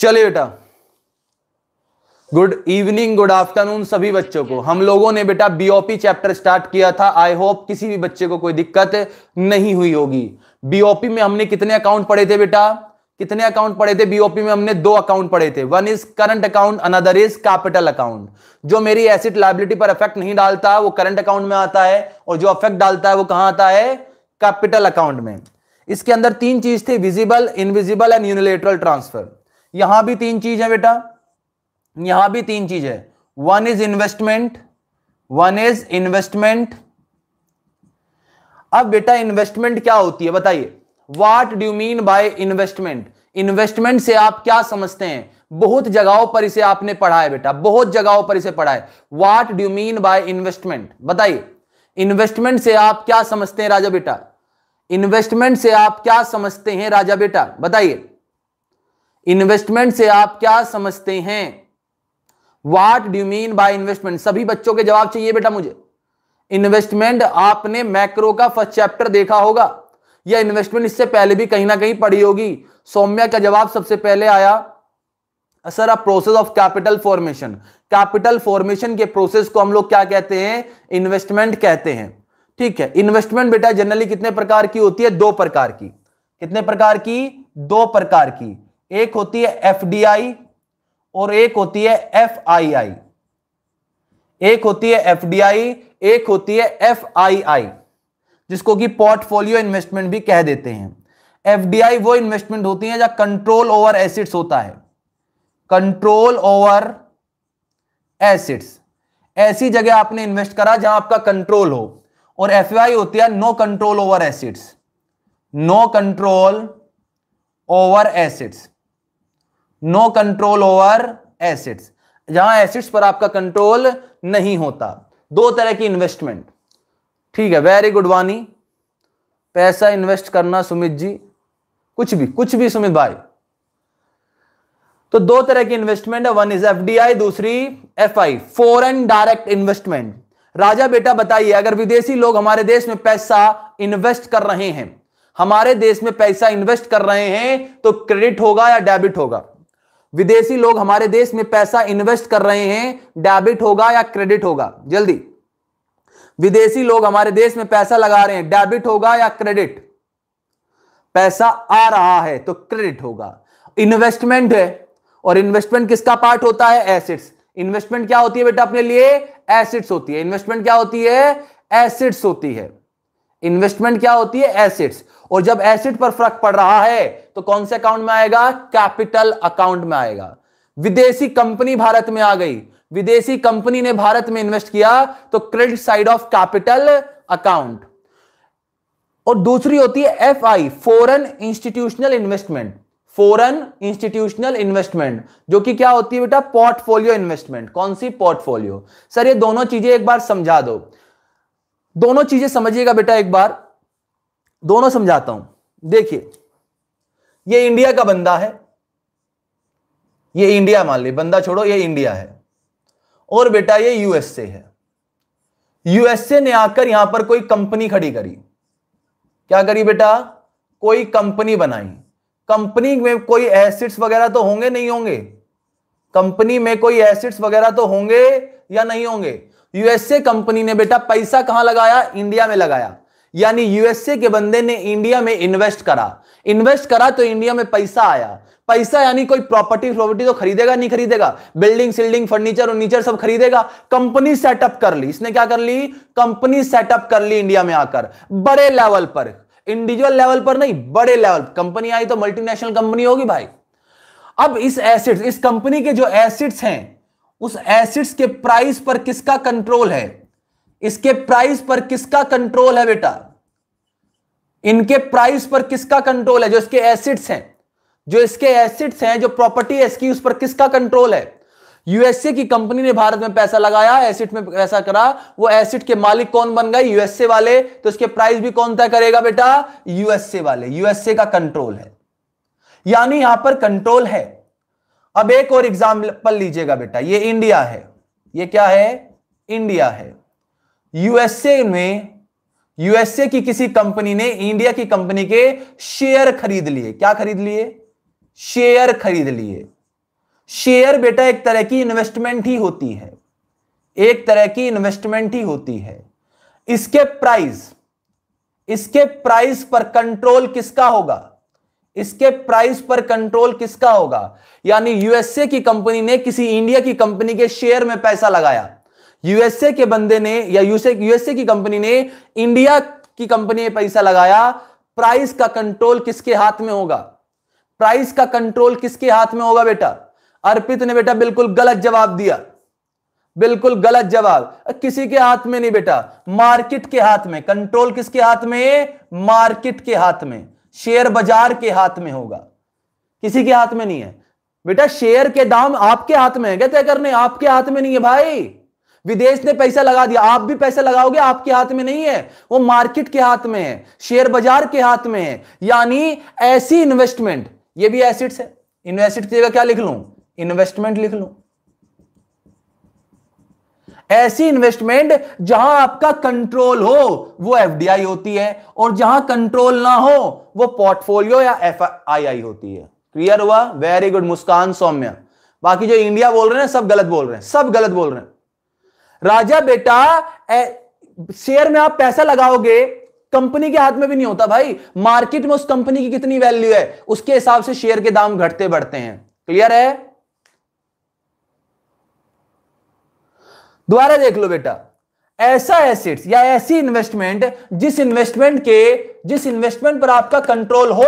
चलिए बेटा good evening good afternoon सभी बच्चों को हम लोगों ने बेटा बीओपी चैप्टर स्टार्ट किया था आई होप किसी भी बच्चे को कोई दिक्कत नहीं हुई होगी बीओपी में हमने कितने अकाउंट पढ़े थे बेटा कितने अकाउंट पढ़े थे बीओपी में हमने दो अकाउंट पढ़े थे one is current account another is capital account जो मेरी एसिड लाइबिलिटी पर अफेक्ट नहीं डालता वो करंट अकाउंट में आता है और जो अफेक्ट डालता है वो कहां आता है कैपिटल अकाउंट में इसके अंदर तीन चीज थी visible invisible and unilateral transfer यहां भी तीन चीज है बेटा यहां भी तीन चीज है one is investment one is investment अब बेटा इन्वेस्टमेंट क्या होती है बताइए what do mean by investment investment से आप क्या समझते हैं बहुत जगहों पर इसे आपने पढ़ा है बेटा बहुत जगहों पर इसे पढ़ा है what do mean by investment बताइए इन्वेस्टमेंट से आप क्या समझते हैं राजा बेटा इन्वेस्टमेंट से आप क्या समझते हैं राजा बेटा बताइए इन्वेस्टमेंट से आप क्या समझते हैं what do mean by investment सभी बच्चों के जवाब चाहिए बेटा मुझे इन्वेस्टमेंट आपने मैक्रो का फर्स्ट चैप्टर देखा होगा या इन्वेस्टमेंट इससे पहले भी कहीं ना कहीं पड़ी होगी सौम्या का जवाब सबसे पहले आया sir a process of capital formation capital formation के प्रोसेस को हम लोग क्या कहते हैं इन्वेस्टमेंट कहते हैं ठीक है इन्वेस्टमेंट बेटा जनरली कितने प्रकार की होती है दो प्रकार की कितने प्रकार की दो प्रकार की एक होती है एफडीआई और एक होती है एफआईआई एक होती है एफडीआई एक होती है एफआईआई जिसको कि पोर्टफोलियो इन्वेस्टमेंट भी कह देते हैं एफडीआई वो इन्वेस्टमेंट होती है जहां कंट्रोल ओवर एसिड्स होता है कंट्रोल ओवर एसिड्स ऐसी जगह आपने इन्वेस्ट करा जहां आपका कंट्रोल हो और एफ होती है no control over assets no control over assets no control over assets जहां एसिड्स पर आपका कंट्रोल नहीं होता दो तरह की इन्वेस्टमेंट ठीक है वेरी गुड वानी पैसा इन्वेस्ट करना सुमित जी कुछ भी कुछ भी सुमित भाई तो दो तरह की इन्वेस्टमेंट है वन इज एफडीआई दूसरी एफआई फॉरेन डायरेक्ट इन्वेस्टमेंट राजा बेटा बताइए अगर विदेशी लोग हमारे देश में पैसा इन्वेस्ट कर रहे हैं हमारे देश में पैसा इन्वेस्ट कर रहे हैं तो क्रेडिट होगा या डेबिट होगा विदेशी लोग हमारे देश में पैसा इन्वेस्ट कर रहे हैं डेबिट होगा या क्रेडिट होगा जल्दी विदेशी लोग हमारे देश में पैसा लगा रहे हैं डेबिट होगा या क्रेडिट पैसा आ रहा है तो क्रेडिट होगा इन्वेस्टमेंट है और इन्वेस्टमेंट किसका पार्ट होता है एसिड्स इन्वेस्टमेंट क्या होती है बेटा अपने लिए एसिड्स होती है इन्वेस्टमेंट क्या होती है एसिड्स होती है इन्वेस्टमेंट क्या होती है एसिड्स और जब एसिड पर फर्क पड़ रहा है तो कौन से अकाउंट में आएगा कैपिटल अकाउंट में आएगा विदेशी कंपनी भारत में आ गई विदेशी कंपनी ने भारत में इन्वेस्ट किया तो credit side of capital account और दूसरी होती है F I foreign institutional investment foreign institutional investment जो कि क्या होती है बेटा पोर्टफोलियो इन्वेस्टमेंट कौन सी पोर्टफोलियो सर ये दोनों चीजें एक बार समझा दो दोनों चीजें समझिएगा बेटा एक बार दोनों समझाता हूं देखिए ये इंडिया का बंदा है ये इंडिया मान ली बंदा छोड़ो ये इंडिया है और बेटा ये यूएसए है यूएसए ने आकर यहां पर कोई कंपनी खड़ी करी क्या करी बेटा कोई कंपनी बनाई कंपनी में कोई एसिड्स वगैरह तो होंगे नहीं होंगे कंपनी में कोई एसिड्स वगैरह तो होंगे या नहीं होंगे यूएसए कंपनी ने बेटा पैसा कहां लगाया इंडिया में लगाया यानी यूएसए के बंदे ने इंडिया में इन्वेस्ट करा इन्वेस्ट करा तो इंडिया में पैसा आया पैसा यानी कोई प्रॉपर्टी प्रॉपर्टी तो खरीदेगा नहीं खरीदेगा बिल्डिंग सिल्डिंग फर्नीचर उर्नीचर सब खरीदेगा कंपनी सेटअप कर ली इसने क्या कर ली कंपनी सेटअप कर ली इंडिया में आकर बड़े लेवल पर इंडिविजुअल लेवल पर नहीं बड़े लेवल कंपनी आई तो मल्टीनेशनल कंपनी होगी भाई अब इस एसिड्स इस कंपनी के जो एसिड्स हैं उस एसिड्स के प्राइस पर किसका कंट्रोल है इसके प्राइस पर किसका कंट्रोल है बेटा इनके प्राइस पर किसका कंट्रोल है जो इसके एसिड्स हैं जो इसके एसिड्स हैं जो प्रॉपर्टी है इसकी उस पर किसका कंट्रोल है यूएसए की कंपनी ने भारत में पैसा लगाया एसिड में पैसा करा वो एसिड के मालिक कौन बन गए यूएसए वाले तो इसके प्राइस भी कौन तय करेगा बेटा यूएसए वाले यूएसए का कंट्रोल है यानी यहां पर कंट्रोल है अब एक और एग्जाम्पल लीजिएगा बेटा ये इंडिया है ये क्या है इंडिया है यूएसए में यूएसए की किसी कंपनी ने इंडिया की कंपनी के शेयर खरीद लिए क्या खरीद लिए शेयर खरीद लिए शेयर बेटा एक तरह की इन्वेस्टमेंट ही होती है एक तरह की इन्वेस्टमेंट ही होती है इसके प्राइस इसके प्राइस पर कंट्रोल किसका होगा इसके प्राइस पर कंट्रोल किसका होगा यानी यूएसए की कंपनी ने किसी इंडिया की कंपनी के शेयर में पैसा लगाया यूएसए के बंदे ने या यूएसए यूएसए की कंपनी ने इंडिया की कंपनी में पैसा लगाया प्राइस का कंट्रोल किसके हाथ में होगा प्राइस का कंट्रोल किसके हाथ में होगा बेटा अर्पित ने बेटा बिल्कुल गलत जवाब दिया बिल्कुल गलत जवाब किसी के हाथ में नहीं बेटा मार्केट के हाथ में कंट्रोल किसके हाथ में मार्केट के हाथ में शेयर बाजार के हाथ में होगा किसी के हाथ में नहीं है बेटा शेयर के दाम आपके हाथ में है क्या तय करने आपके हाथ में नहीं है भाई विदेश ने पैसा लगा दिया आप भी पैसा लगाओगे आपके हाथ में नहीं है वो मार्केट के हाथ में है शेयर बाजार के हाथ में है यानी ऐसी इन्वेस्टमेंट ये भी एसिड्स है इन्वेस्टमेंट की जगह क्या लिख लू इन्वेस्टमेंट लिख लू ऐसी इन्वेस्टमेंट जहां आपका कंट्रोल हो वो एफडीआई होती है और जहां कंट्रोल ना हो वो पोर्टफोलियो या एफ होती है क्लियर हुआ वेरी गुड मुस्कान सौम्य बाकी जो इंडिया बोल रहे हैं सब गलत बोल रहे हैं सब गलत बोल रहे हैं राजा बेटा शेयर में आप पैसा लगाओगे कंपनी के हाथ में भी नहीं होता भाई मार्केट में उस कंपनी की कितनी वैल्यू है उसके हिसाब से शेयर के दाम घटते बढ़ते हैं क्लियर है दोबारा देख लो बेटा ऐसा एसेट्स या ऐसी इन्वेस्टमेंट जिस इन्वेस्टमेंट के जिस इन्वेस्टमेंट पर आपका कंट्रोल हो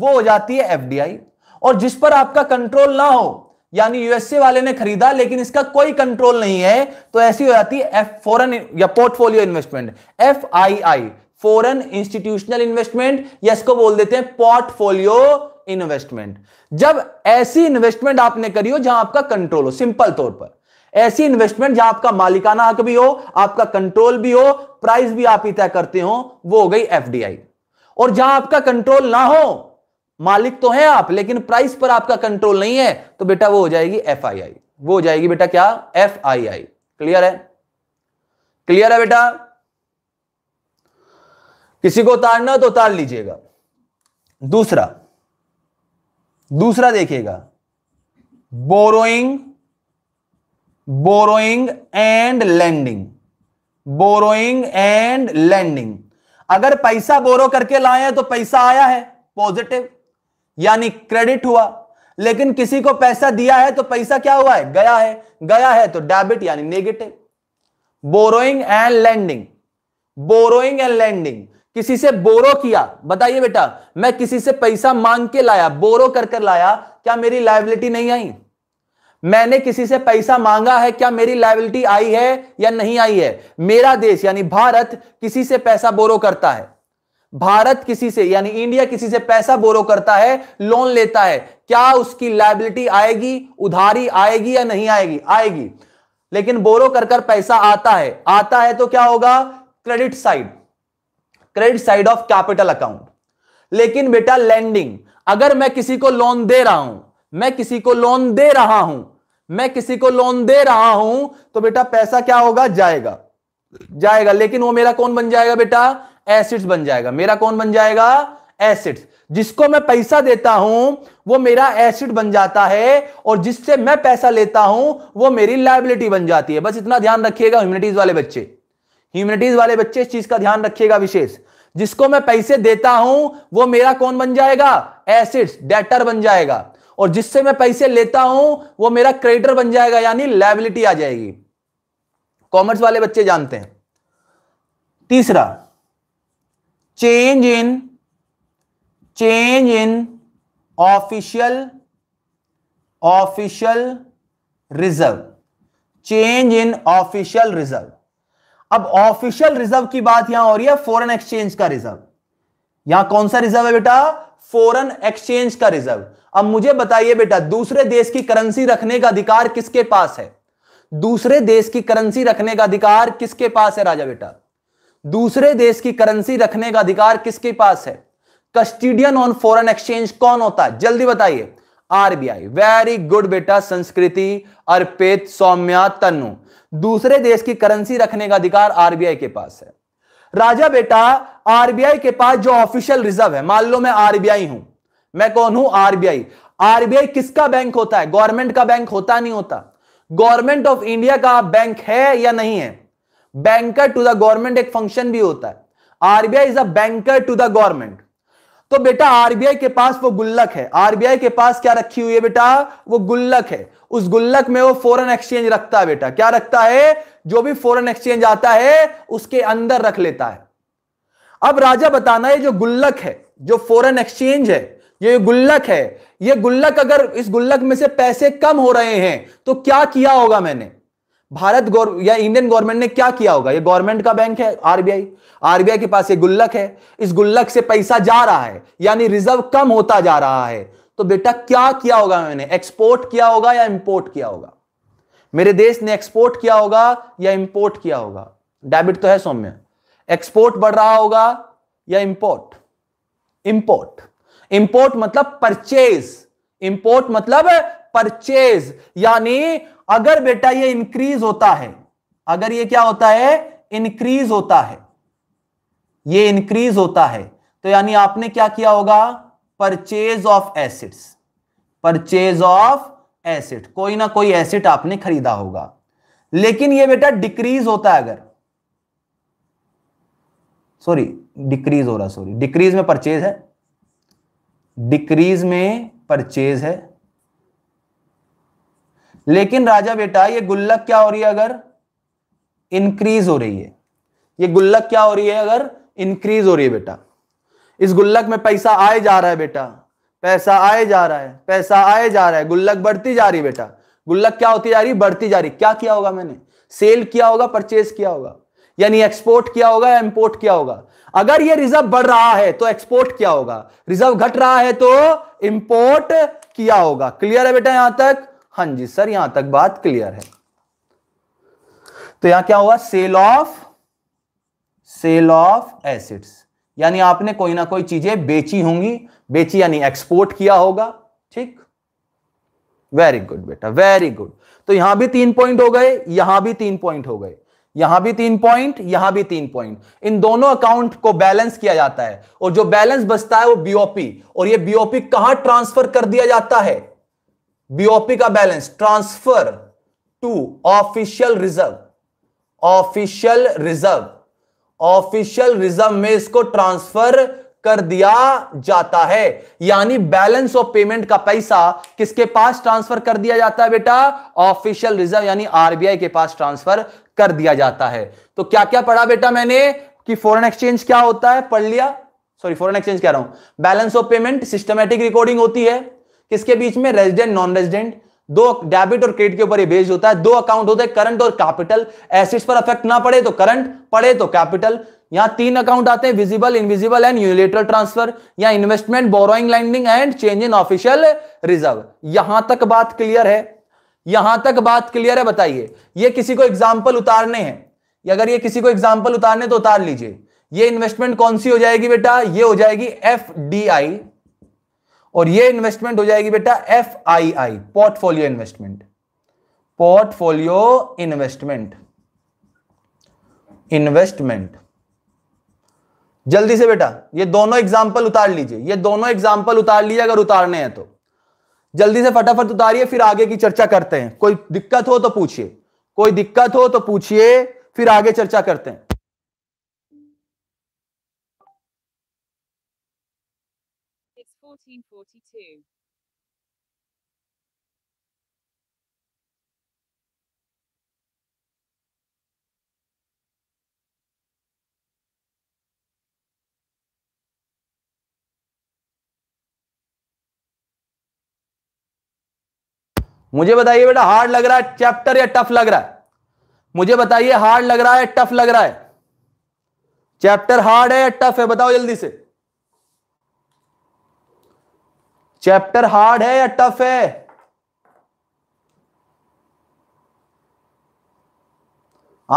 वो हो जाती है एफडीआई और जिस पर आपका कंट्रोल ना हो यानी यूएसए वाले ने खरीदा लेकिन इसका कोई कंट्रोल नहीं है तो ऐसी हो जाती है एफ फॉरन या portfolio investment F I I foreign institutional investment या इसको बोल देते हैं पोर्टफोलियो इन्वेस्टमेंट जब ऐसी इन्वेस्टमेंट आपने करी हो जहां आपका कंट्रोल हो सिंपल तौर पर ऐसी इन्वेस्टमेंट जहां आपका मालिकाना हक भी हो आपका कंट्रोल भी हो प्राइस भी आप ही तय करते हो वो हो गई एफडीआई और जहां आपका कंट्रोल ना हो मालिक तो है आप लेकिन प्राइस पर आपका कंट्रोल नहीं है तो बेटा वो हो जाएगी एफ आई आई वो हो जाएगी बेटा क्या एफ आई आई क्लियर है क्लियर है बेटा किसी को उतारना तो उतार लीजिएगा दूसरा दूसरा देखिएगा borrowing borrowing and lending borrowing and lending अगर पैसा बोरो करके लाए हैं तो पैसा आया है पॉजिटिव यानी क्रेडिट हुआ लेकिन किसी को पैसा दिया है तो पैसा क्या हुआ है गया है गया है तो डेबिट यानी negative borrowing and lending borrowing and lending किसी से बोरो किया बताइए बेटा मैं किसी से पैसा मांग के लाया बोरो कर कर लाया क्या मेरी लाइबिलिटी नहीं आई मैंने किसी से पैसा मांगा है क्या मेरी लाइबिलिटी आई है या नहीं आई है मेरा देश यानी भारत किसी से पैसा बोरो करता है भारत किसी से यानी इंडिया किसी से पैसा बोरो करता है लोन लेता है क्या उसकी लाइबिलिटी आएगी उधारी आएगी या नहीं आएगी आएगी लेकिन बोरो कर कर पैसा आता है आता है तो क्या होगा credit side credit side of capital account लेकिन बेटा लैंडिंग अगर मैं किसी को लोन दे रहा हूं मैं किसी को लोन दे रहा हूं मैं किसी को लोन दे रहा हूं तो बेटा पैसा क्या होगा जाएगा जाएगा लेकिन वो मेरा कौन बन जाएगा बेटा एसिड्स बन जाएगा मेरा कौन बन जाएगा एसिड्स जिसको मैं पैसा देता हूं वो मेरा एसिड बन जाता है और जिससे मैं पैसा लेता हूं वो मेरी लाइबिलिटी बन जाती है बस इतना ध्यान रखिएगा ह्यूमिनिटीज वाले बच्चे ह्यूमिनिटीज वाले बच्चे इस चीज का ध्यान रखिएगा विशेष जिसको मैं पैसे देता हूं वो मेरा कौन बन जाएगा एसिड्स डेटर बन जाएगा और जिससे मैं पैसे लेता हूं वो मेरा क्रेडिटर बन जाएगा यानी लाइबिलिटी आ जाएगी कॉमर्स वाले बच्चे जानते हैं तीसरा change in change in official official reserve change in official reserve अब ऑफिशियल रिजर्व की बात यहां हो रही है फॉरेन एक्सचेंज का रिजर्व यहां कौन सा रिजर्व है बेटा फॉरेन एक्सचेंज का रिजर्व अब मुझे बताइए बेटा दूसरे देश की करेंसी रखने का अधिकार किसके पास है दूसरे देश की करेंसी रखने का अधिकार किसके पास है राजा बेटा दूसरे देश की करेंसी रखने का अधिकार किसके पास है कस्टिडियन ऑन फॉरेन एक्सचेंज कौन होता है जल्दी बताइए आरबीआई वेरी गुड बेटा संस्कृति अर्पित सौम्या तनु दूसरे देश की करेंसी रखने का अधिकार आरबीआई के पास है राजा बेटा आरबीआई के पास जो ऑफिशियल रिजर्व है मान लो मैं आरबीआई हूं मैं कौन हूं आरबीआई आरबीआई किसका बैंक होता है गवर्नमेंट का बैंक होता नहीं होता गवर्नमेंट ऑफ इंडिया का बैंक है या नहीं है बैंकर टू द गवर्नमेंट एक फंक्शन भी होता है RBI is a banker to the government तो बेटा आरबीआई के पास वो गुल्लक है आरबीआई के पास क्या रखी हुई है बेटा वो गुल्लक है उस गुल्लक में वो फॉरेन एक्सचेंज रखता है बेटा क्या रखता है जो भी फॉरेन एक्सचेंज आता है उसके अंदर रख लेता है अब राजा बताना ये जो गुल्लक है जो फॉरेन एक्सचेंज है ये गुल्लक है ये गुल्लक अगर इस गुल्लक में से पैसे कम हो रहे हैं तो क्या किया होगा मैंने भारत या इंडियन गवर्नमेंट ने क्या किया होगा ये गवर्नमेंट का बैंक है आरबीआई आरबीआई के पास ये गुल्लक है इस गुल्लक से पैसा जा रहा है यानी रिजर्व कम होता जा रहा है तो बेटा क्या किया होगा मैंने एक्सपोर्ट किया होगा या इंपोर्ट किया होगा मेरे देश ने एक्सपोर्ट किया होगा या इंपोर्ट किया होगा डेबिट तो है सौम्य एक्सपोर्ट बढ़ रहा होगा या इंपोर्ट इंपोर्ट इंपोर्ट मतलब परचेज इंपोर्ट मतलब परचेज यानी अगर बेटा ये इंक्रीज होता है अगर ये क्या होता है इंक्रीज होता है ये इंक्रीज होता है तो यानी आपने क्या किया होगा purchase of assets purchase of asset कोई ना कोई एसिड आपने खरीदा होगा लेकिन ये बेटा डिक्रीज होता है अगर सॉरी डिक्रीज हो रहा सॉरी डिक्रीज में परचेज है डिक्रीज में परचेज है लेकिन राजा बेटा ये गुल्लक क्या हो रही है अगर इंक्रीज हो रही है ये गुल्लक क्या हो रही है अगर इंक्रीज हो रही है बेटा इस गुल्लक में पैसा आए जा रहा है बेटा पैसा आए जा रहा है पैसा आए जा रहा है गुल्लक बढ़ती जा रही है बेटा गुल्लक क्या होती जा रही बढ़ती जा रही क्या किया होगा मैंने सेल किया होगा परचेज किया होगा यानी एक्सपोर्ट किया होगा या इंपोर्ट किया होगा अगर ये रिजर्व बढ़ रहा है तो एक्सपोर्ट क्या होगा रिजर्व घट रहा है तो इंपोर्ट किया होगा क्लियर है बेटा यहां तक हाँ जी सर यहां तक बात क्लियर है तो यहां क्या हुआ sale of sale of assets यानी आपने कोई ना कोई चीजें बेची होंगी बेची यानी एक्सपोर्ट किया होगा ठीक वेरी गुड बेटा वेरी गुड तो यहां भी तीन पॉइंट हो गए यहां भी तीन पॉइंट हो गए यहां भी तीन पॉइंट यहां भी तीन पॉइंट इन दोनों अकाउंट को बैलेंस किया जाता है और जो बैलेंस बचता है वो बीओपी और ये बीओपी कहां ट्रांसफर कर दिया जाता है बीओपी का balance transfer to official reserve official reserve official reserve में इसको ट्रांसफर कर दिया जाता है यानी बैलेंस ऑफ पेमेंट का पैसा किसके पास ट्रांसफर कर दिया जाता है बेटा ऑफिशियल रिजर्व यानी आरबीआई के पास ट्रांसफर कर दिया जाता है तो क्या क्या पढ़ा बेटा मैंने कि फॉरेन एक्सचेंज क्या होता है पढ़ लिया सॉरी फॉरेन एक्सचेंज कह रहा हूं balance of payment systematic recording होती है किसके बीच में रेजिडेंट नॉन रेजिडेंट दो डेबिट और क्रेडिट के ऊपर ये बेस्ड होता है दो अकाउंट होते हैं करंट और कैपिटल एसिड्स पर अफेक्ट ना पड़े तो करंट पड़े तो कैपिटल यहां तीन अकाउंट आते हैं visible invisible and unilateral transfer या investment borrowing lending and change in official reserve यहां तक बात क्लियर है यहां तक बात क्लियर है बताइए ये किसी को एग्जाम्पल उतारने हैं अगर ये किसी को एग्जाम्पल उतारने तो उतार लीजिए ये इन्वेस्टमेंट कौन सी हो जाएगी बेटा ये हो जाएगी एफ डी आई और ये इन्वेस्टमेंट हो जाएगी बेटा F I I portfolio investment portfolio investment investment जल्दी से बेटा ये दोनों एग्जाम्पल उतार लीजिए ये दोनों एग्जाम्पल उतार लीजिए अगर उतारने हैं तो जल्दी से फटाफट उतारिए फिर आगे की चर्चा करते हैं कोई दिक्कत हो तो पूछिए कोई दिक्कत हो तो पूछिए फिर आगे चर्चा करते हैं मुझे बताइए बेटा हार्ड लग रहा है चैप्टर या टफ लग रहा है मुझे बताइए हार्ड लग रहा है टफ लग रहा है चैप्टर हार्ड है या टफ है बताओ जल्दी से चैप्टर हार्ड है या टफ है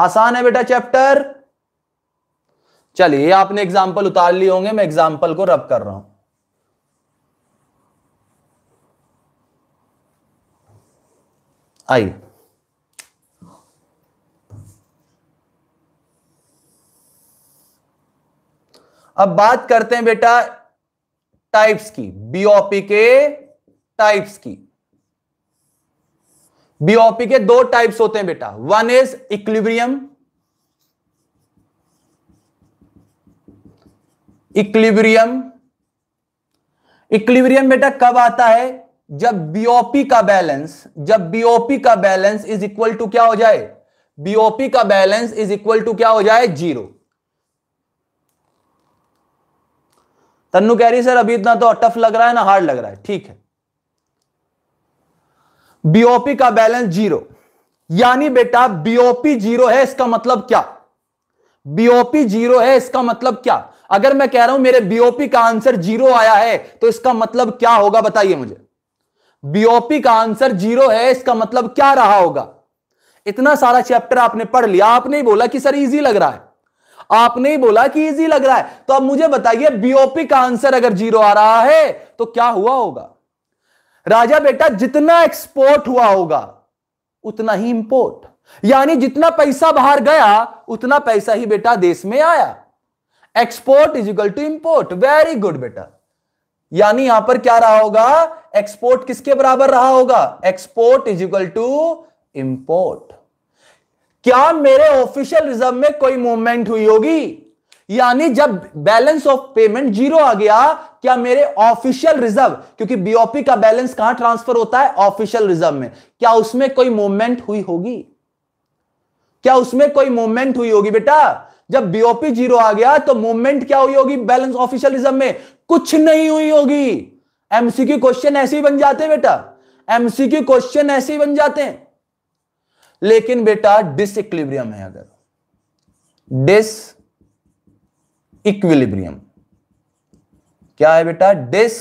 आसान है बेटा चैप्टर चलिए आपने एग्जाम्पल उतार लिए होंगे मैं एग्जाम्पल को रब कर रहा हूं आइए अब बात करते हैं बेटा टाइप्स की बीओपी के टाइप्स की बीओपी के दो टाइप्स होते हैं बेटा one is equilibrium equilibrium equilibrium बेटा कब आता है जब बीओपी का बैलेंस जब बीओपी का बैलेंस इज इक्वल टू क्या हो जाए बीओपी का बैलेंस इज इक्वल टू क्या हो जाए जीरो तन्नु कह रही सर अभी इतना तो टफ लग रहा है ना हार्ड लग रहा है ठीक है बीओपी का बैलेंस जीरो यानी बेटा बीओपी जीरो है इसका मतलब क्या बीओपी जीरो है इसका मतलब क्या अगर मैं कह रहा हूं मेरे बीओपी का आंसर जीरो आया है तो इसका मतलब क्या होगा बताइए मुझे बीओपी का आंसर जीरो है इसका मतलब क्या रहा होगा इतना सारा चैप्टर आपने पढ़ लिया आपने बोला कि सर इजी लग रहा है आपने ही बोला कि इजी लग रहा है तो अब मुझे बताइए बीओपी का आंसर अगर जीरो आ रहा है तो क्या हुआ होगा राजा बेटा जितना एक्सपोर्ट हुआ होगा उतना ही इंपोर्ट यानी जितना पैसा बाहर गया उतना पैसा ही बेटा देश में आया export is equal to import very good बेटा यानी यहां पर क्या रहा होगा एक्सपोर्ट किसके बराबर रहा होगा export is equal to import क्या मेरे ऑफिशियल रिजर्व में कोई मूवमेंट हुई होगी यानी जब बैलेंस ऑफ पेमेंट जीरो आ गया क्या मेरे ऑफिशियल रिजर्व क्योंकि बीओपी का बैलेंस कहां ट्रांसफर होता है ऑफिशियल रिजर्व में क्या उसमें कोई मूवमेंट हुई होगी क्या उसमें कोई मूवमेंट हुई होगी बेटा जब बीओपी जीरो आ गया तो मूवमेंट क्या हुई होगी बैलेंस ऑफिशियल रिजर्व में कुछ नहीं हुई होगी एमसीक्यू क्वेश्चन ऐसे ही बन जाते हैं बेटा एमसीक्यू क्वेश्चन ऐसे ही बन जाते हैं लेकिन बेटा डिस इक्विलिब्रियम है अगर डिस इक्विलिब्रियम क्या है बेटा डिस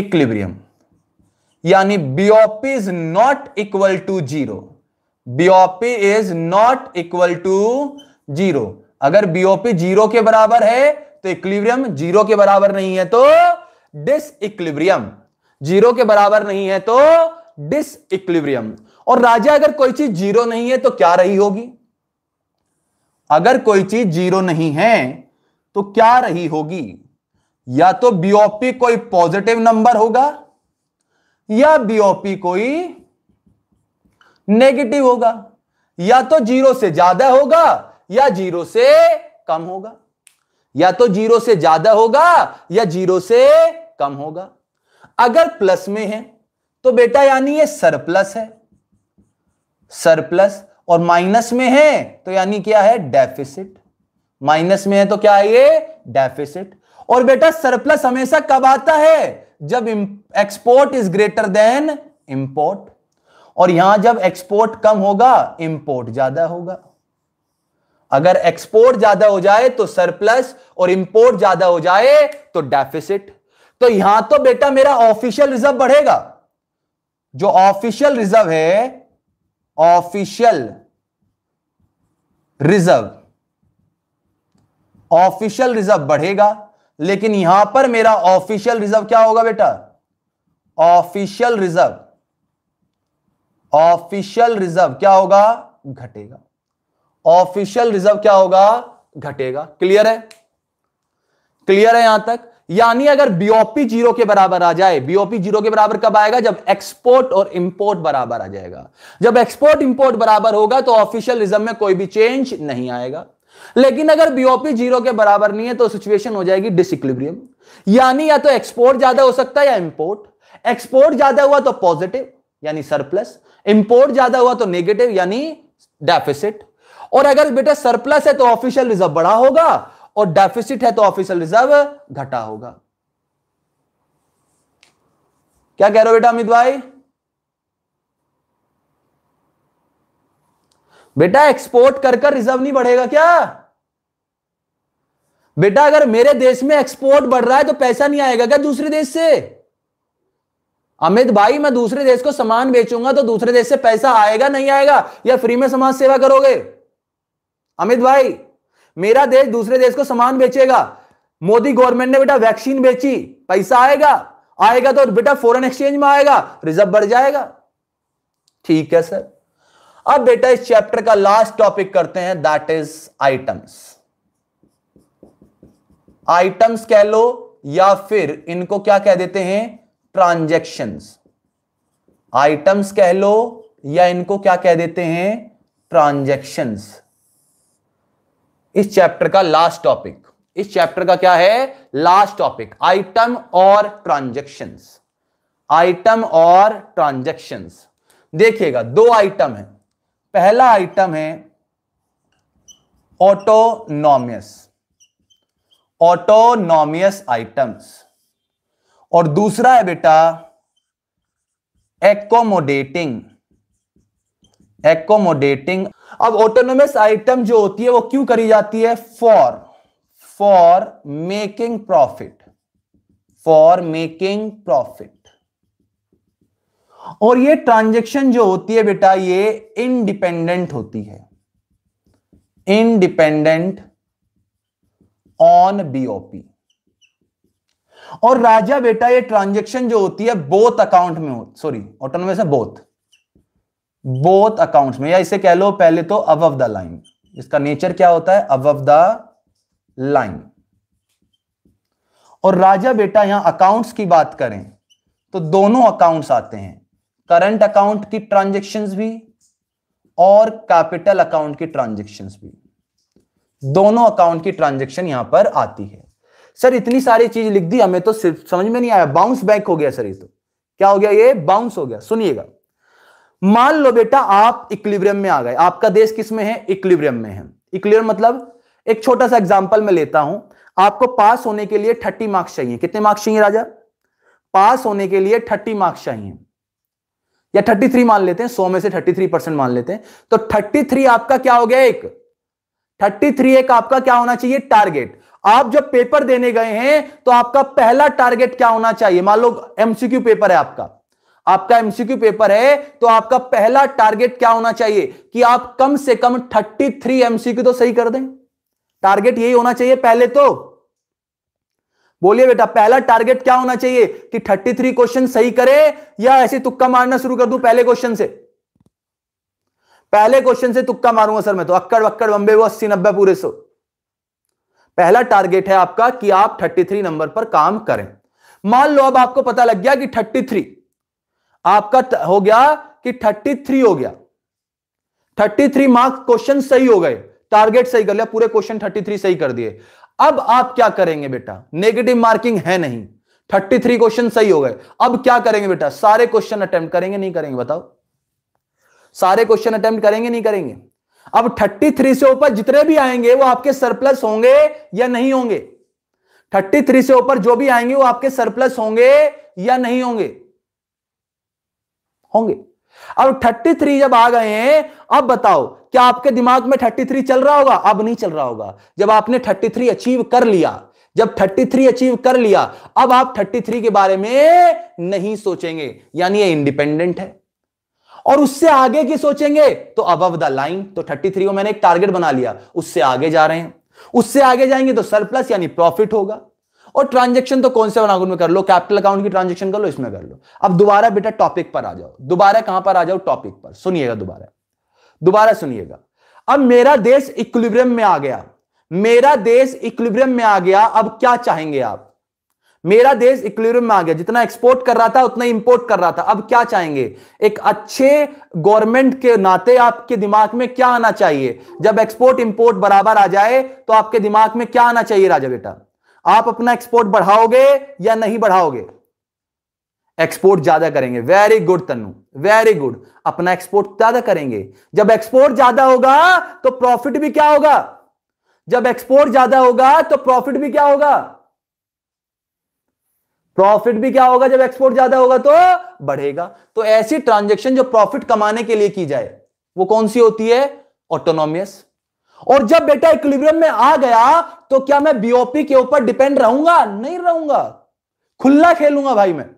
इक्विलिब्रियम यानी BOP is not equal to zero BOP is not equal to zero अगर बीओपी जीरो के बराबर है तो इक्विलिब्रियम जीरो के बराबर नहीं है तो डिस इक्विलिब्रियम जीरो के बराबर नहीं है तो डिस इक्विलिब्रियम और राजा अगर कोई चीज जीरो नहीं है तो क्या रही होगी अगर कोई चीज जीरो नहीं है तो क्या रही होगी या तो बीओपी कोई पॉजिटिव नंबर होगा या बीओपी कोई नेगेटिव होगा या तो जीरो से ज्यादा होगा या जीरो से कम होगा या तो जीरो से ज्यादा होगा या जीरो से कम होगा अगर प्लस में है तो बेटा यानी ये सरप्लस है सरप्लस और माइनस में है तो यानी क्या है डेफिसिट माइनस में है तो क्या है ये डेफिसिट और बेटा सरप्लस हमेशा कब आता है जब export is greater than import और यहां जब एक्सपोर्ट कम होगा इंपोर्ट ज्यादा होगा अगर एक्सपोर्ट ज्यादा हो जाए तो सरप्लस और इंपोर्ट ज्यादा हो जाए तो डेफिसिट तो यहां तो बेटा मेरा ऑफिशियल रिजर्व बढ़ेगा जो ऑफिशियल रिजर्व है ऑफिशियल रिजर्व ऑफिशियल रिजर्व बढ़ेगा लेकिन यहां पर मेरा ऑफिशियल रिजर्व क्या होगा बेटा ऑफिशियल रिजर्व ऑफिशियल रिजर्व क्या होगा घटेगा ऑफिशियल रिजर्व क्या होगा घटेगा क्लियर है क्लियर है यहां तक यानी अगर बीओपी जीरो के बराबर आ जाए बीओपी जीरो के बराबर कब आएगा जब एक्सपोर्ट और इंपोर्ट बराबर आ जाएगा जब एक्सपोर्ट इंपोर्ट बराबर होगा तो ऑफिशियल रिजर्व में कोई भी चेंज नहीं आएगा लेकिन अगर बीओपी जीरो के बराबर नहीं है तो सिचुएशन हो जाएगी डिसिक्लिब्रियम यानी या तो एक्सपोर्ट ज्यादा हो सकता है या इंपोर्ट एक्सपोर्ट ज्यादा हुआ तो पॉजिटिव यानी सरप्लस इंपोर्ट ज्यादा हुआ तो नेगेटिव यानी डेफिसिट और अगर बेटा सरप्लस है तो ऑफिशियल रिजर्व बड़ा होगा और डेफिसिट है तो ऑफिशियल रिजर्व घटा होगा क्या कह रहे हो बेटा अमित भाई बेटा एक्सपोर्ट कर कर रिजर्व नहीं बढ़ेगा क्या बेटा अगर मेरे देश में एक्सपोर्ट बढ़ रहा है तो पैसा नहीं आएगा क्या दूसरे देश से अमित भाई मैं दूसरे देश को सामान बेचूंगा तो दूसरे देश से पैसा आएगा नहीं आएगा या फ्री में समाज सेवा करोगे अमित भाई मेरा देश दूसरे देश को सामान बेचेगा मोदी गवर्नमेंट ने बेटा वैक्सीन बेची पैसा आएगा आएगा तो बेटा फॉरेन एक्सचेंज में आएगा रिजर्व बढ़ जाएगा ठीक है सर अब बेटा इस चैप्टर का लास्ट टॉपिक करते हैं दैट इज आइटम्स आइटम्स कह लो या फिर इनको क्या कह देते हैं ट्रांजेक्शंस आइटम्स कह लो या इनको क्या कह देते हैं ट्रांजेक्शंस इस चैप्टर का लास्ट टॉपिक इस चैप्टर का क्या है लास्ट टॉपिक आइटम और ट्रांजेक्शन आइटम और ट्रांजेक्शंस देखिएगा दो आइटम है पहला आइटम है ऑटोनॉमियस ऑटोनॉमियस आइटम्स और दूसरा है बेटा एकोमोडेटिंग एकोमोडेटिंग अब ऑटोनोमस आइटम जो होती है वो क्यों करी जाती है for for making profit for making profit और ये ट्रांजेक्शन जो होती है बेटा ये इंडिपेंडेंट होती है इंडिपेंडेंट ऑन बीओपी और राजा बेटा ये ट्रांजेक्शन जो होती है बोथ अकाउंट में सॉरी ऑटोनोमस है बोथ बोथ अकाउंट्स में या इसे कह लो पहले तो अब द लाइन इसका नेचर क्या होता है अब द लाइन और राजा बेटा यहां अकाउंट्स की बात करें तो दोनों अकाउंट्स आते हैं करंट अकाउंट की ट्रांजेक्शन भी और कैपिटल अकाउंट की ट्रांजेक्शन भी दोनों अकाउंट की ट्रांजेक्शन यहां पर आती है सर इतनी सारी चीज लिख दी हमें तो सिर्फ समझ में नहीं आया बाउंस बैक हो गया सर ये तो क्या हो गया ये बाउंस हो गया सुनिएगा मान लो बेटा आप इक्लिब्रियम में आ गए आपका देश किस में है इक्लिब्रियम में है इक्लिब्रियम मतलब एक छोटा सा एग्जाम्पल मैं लेता हूं आपको पास होने के लिए थर्टी मार्क्स चाहिए कितने मार्क्स चाहिए राजा पास होने के लिए थर्टी मार्क्स चाहिए या थर्टी थ्री मान लेते हैं सौ में से थर्टी थ्री परसेंट मान लेते हैं तो थर्टी थ्री आपका क्या हो गया एक थर्टी थ्री एक आपका क्या होना चाहिए टारगेट आप जब पेपर देने गए हैं तो आपका पहला टारगेट क्या होना चाहिए मान लो एमसीक्यू पेपर है आपका आपका एमसीक्यू पेपर है तो आपका पहला टारगेट क्या होना चाहिए कि आप कम से कम 33 एमसीक्यू तो सही कर दें टारगेट यही होना चाहिए पहले तो बोलिए बेटा पहला टारगेट क्या होना चाहिए कि 33 क्वेश्चन सही करे या ऐसे तुक्का मारना शुरू कर दूं पहले क्वेश्चन से पहले क्वेश्चन से तुक्का मारूंगा सर मैं तो अक्कड़ वक्कड़ बम्बे वो अस्सी नब्बे पूरे सो पहला टारगेट है आपका कि आप 33 नंबर पर काम करें मान लो अब आपको पता लग गया कि 33 आपका हो गया कि 33 हो गया 33 मार्क्स क्वेश्चन सही हो गए टारगेट सही कर लिया पूरे क्वेश्चन 33 सही कर दिए अब आप क्या करेंगे बेटा नेगेटिव मार्किंग है नहीं 33 क्वेश्चन सही हो गए अब क्या करेंगे बेटा सारे क्वेश्चन अटेम्प्ट करेंगे नहीं करेंगे बताओ सारे क्वेश्चन अटेम्प्ट करेंगे नहीं करेंगे अब 33 से ऊपर जितने भी आएंगे वो आपके सरप्लस होंगे या नहीं होंगे 33 से ऊपर जो भी आएंगे वो आपके सरप्लस होंगे या नहीं होंगे होंगे अब 33 जब आ गए हैं अब बताओ क्या आपके दिमाग में 33 चल रहा होगा अब नहीं चल रहा होगा जब आपने 33 अचीव कर लिया जब 33 अचीव कर लिया अब आप 33 के बारे में नहीं सोचेंगे यानी ये इंडिपेंडेंट है और उससे आगे की सोचेंगे तो अब द लाइन तो 33 को मैंने एक टारगेट बना लिया उससे आगे जा रहे हैं उससे आगे जाएंगे तो सरप्लस यानी प्रॉफिट होगा और ट्रांजेक्शन तो कौन से अकाउंट में कर लो कैपिटल अकाउंट की ट्रांजेक्शन कर लो इसमें कर लो अब दोबारा बेटा टॉपिक पर आ जाओ दोबारा कहां पर आ जाओ टॉपिक पर सुनिएगा दोबारा दोबारा सुनिएगा अब मेरा देश इक्विब्रियम में आ गया मेरा देश इक्विब्रियम में आ गया अब क्या चाहेंगे आप मेरा देश इक्विब्रियम में आ गया जितना एक्सपोर्ट कर रहा था उतना इंपोर्ट कर रहा था अब क्या चाहेंगे एक अच्छे गवर्नमेंट के नाते आपके दिमाग में क्या आना चाहिए जब एक्सपोर्ट इंपोर्ट बराबर आ जाए तो आपके दिमाग में क्या आना चाहिए राजा बेटा आप अपना एक्सपोर्ट बढ़ाओगे या नहीं बढ़ाओगे एक्सपोर्ट ज्यादा करेंगे very good Tanu very good अपना एक्सपोर्ट ज्यादा करेंगे जब एक्सपोर्ट ज्यादा होगा तो प्रॉफिट भी क्या होगा जब एक्सपोर्ट ज्यादा होगा तो प्रॉफिट भी क्या होगा प्रॉफिट भी क्या होगा जब एक्सपोर्ट ज्यादा होगा तो बढ़ेगा तो ऐसी ट्रांजेक्शन जो प्रॉफिट कमाने के लिए की जाए वो कौन सी होती है ऑटोनोमियस और जब बेटा इक्विलिब्रियम में आ गया तो क्या मैं बीओपी के ऊपर डिपेंड रहूंगा नहीं रहूंगा खुला खेलूंगा भाई मैं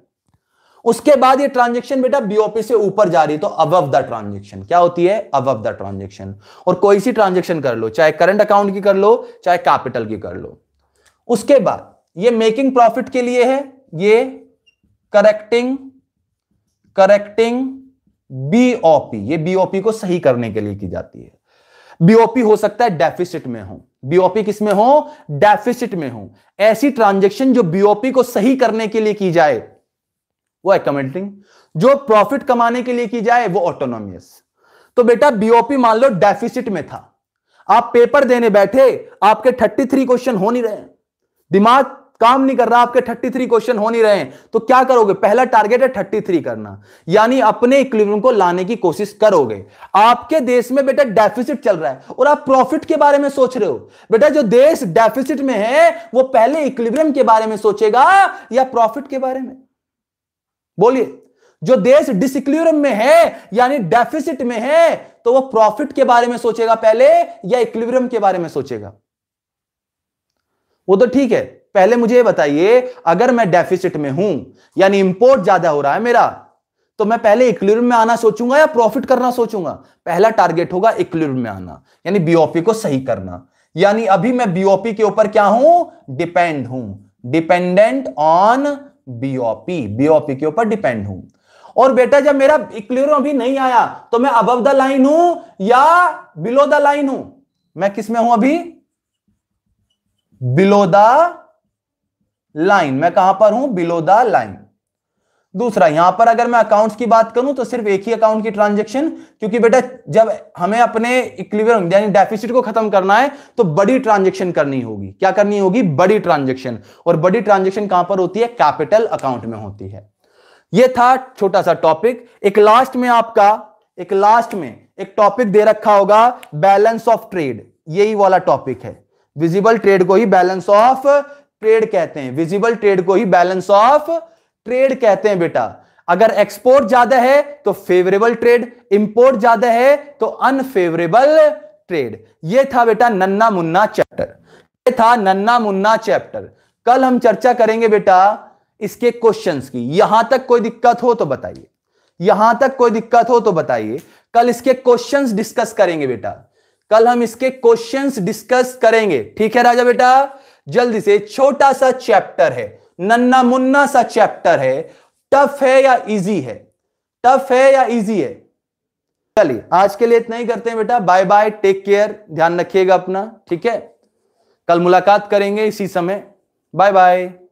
उसके बाद ये ट्रांजेक्शन बेटा बीओपी से ऊपर जा रही तो अब द ट्रांजेक्शन क्या होती है अब द ट्रांजेक्शन और कोई सी ट्रांजेक्शन कर लो चाहे करंट अकाउंट की कर लो चाहे कैपिटल की कर लो उसके बाद ये मेकिंग प्रॉफिट के लिए है ये करेक्टिंग करेक्टिंग बीओपी ये बीओपी को सही करने के लिए की जाती है बीओपी हो सकता है डेफिसिट में हो बीओपी किस में हो डेफिसिट में हो ऐसी ट्रांजेक्शन जो बीओपी को सही करने के लिए की जाए वो एकमेंटिंग जो प्रॉफिट कमाने के लिए की जाए वो ऑटोनोमियस तो बेटा बीओपी मान लो डेफिसिट में था आप पेपर देने बैठे आपके 33 क्वेश्चन हो नहीं रहे दिमाग काम नहीं कर रहा आपके 33 क्वेश्चन हो नहीं रहे हैं तो क्या करोगे पहला टारगेट है 33 करना यानी अपने इक्विलिब्रियम को लाने की कोशिश करोगे आपके देश में बेटा डेफिसिट चल रहा है और आप प्रॉफिट के बारे में सोच रहे हो बेटा जो देश डेफिसिट में है वो पहले इक्विलिब्रियम के बारे में सोचेगा या प्रॉफिट के बारे में बोलिए जो देश डिसिक्लियम में है यानी डेफिसिट में है तो वो प्रॉफिट के बारे में सोचेगा पहले या इक्विलिब्रियम के बारे में सोचेगा वो तो ठीक है पहले मुझे बताइए अगर मैं डेफिसिट में हूं यानी इंपोर्ट ज्यादा हो रहा है मेरा तो मैं पहले इक्विलिब्रियम में आना सोचूंगा या प्रॉफिट करना सोचूंगा पहला टारगेट होगा इक्विलिब्रियम में आना यानी बीओपी को सही करना यानी अभी मैं बीओपी के ऊपर क्या हूं डिपेंड हूं डिपेंडेंट ऑन बीओपी बीओपी के ऊपर डिपेंड हूं और बेटा जब मेरा इक्लियरियम अभी नहीं आया तो मैं अब द लाइन हूं या बिलो द लाइन हूं मैं किसमें हूं अभी बिलो द लाइन मैं कहां पर हूं बिलो द लाइन दूसरा यहां पर अगर मैं अकाउंट्स की बात करूं तो सिर्फ एक ही अकाउंट की ट्रांजैक्शन क्योंकि बेटा जब हमें अपने यानी डेफिसिट को खत्म करना है तो बड़ी ट्रांजैक्शन करनी होगी क्या करनी होगी बड़ी ट्रांजैक्शन और बड़ी ट्रांजैक्शन कहां पर होती है कैपिटल अकाउंट में होती है यह था छोटा सा टॉपिक एक लास्ट में आपका एक लास्ट में एक टॉपिक दे रखा होगा बैलेंस ऑफ ट्रेड यही वाला टॉपिक है विजिबल ट्रेड को ही बैलेंस ऑफ ट्रेड कहते हैं विजिबल ट्रेड को ही बैलेंस ऑफ ट्रेड कहते हैं बेटा अगर एक्सपोर्ट ज्यादा है तो फेवरेबल ट्रेड इंपोर्ट ज्यादा है तो अनफेवरेबल ट्रेड ये था बेटा नन्ना मुन्ना चैप्टर ये था नन्ना मुन्ना चैप्टर कल हम चर्चा करेंगे बेटा इसके क्वेश्चंस की यहां तक कोई दिक्कत हो तो बताइए यहां तक कोई दिक्कत हो तो बताइए कल इसके क्वेश्चंस डिस्कस करेंगे बेटा कल हम इसके क्वेश्चंस डिस्कस करेंगे ठीक है राजा बेटा जल्दी से छोटा सा चैप्टर है नन्ना मुन्ना सा चैप्टर है टफ है या इजी है टफ है या इजी है चलिए आज के लिए इतना ही करते हैं बेटा बाय बाय टेक केयर ध्यान रखिएगा अपना ठीक है कल मुलाकात करेंगे इसी समय बाय बाय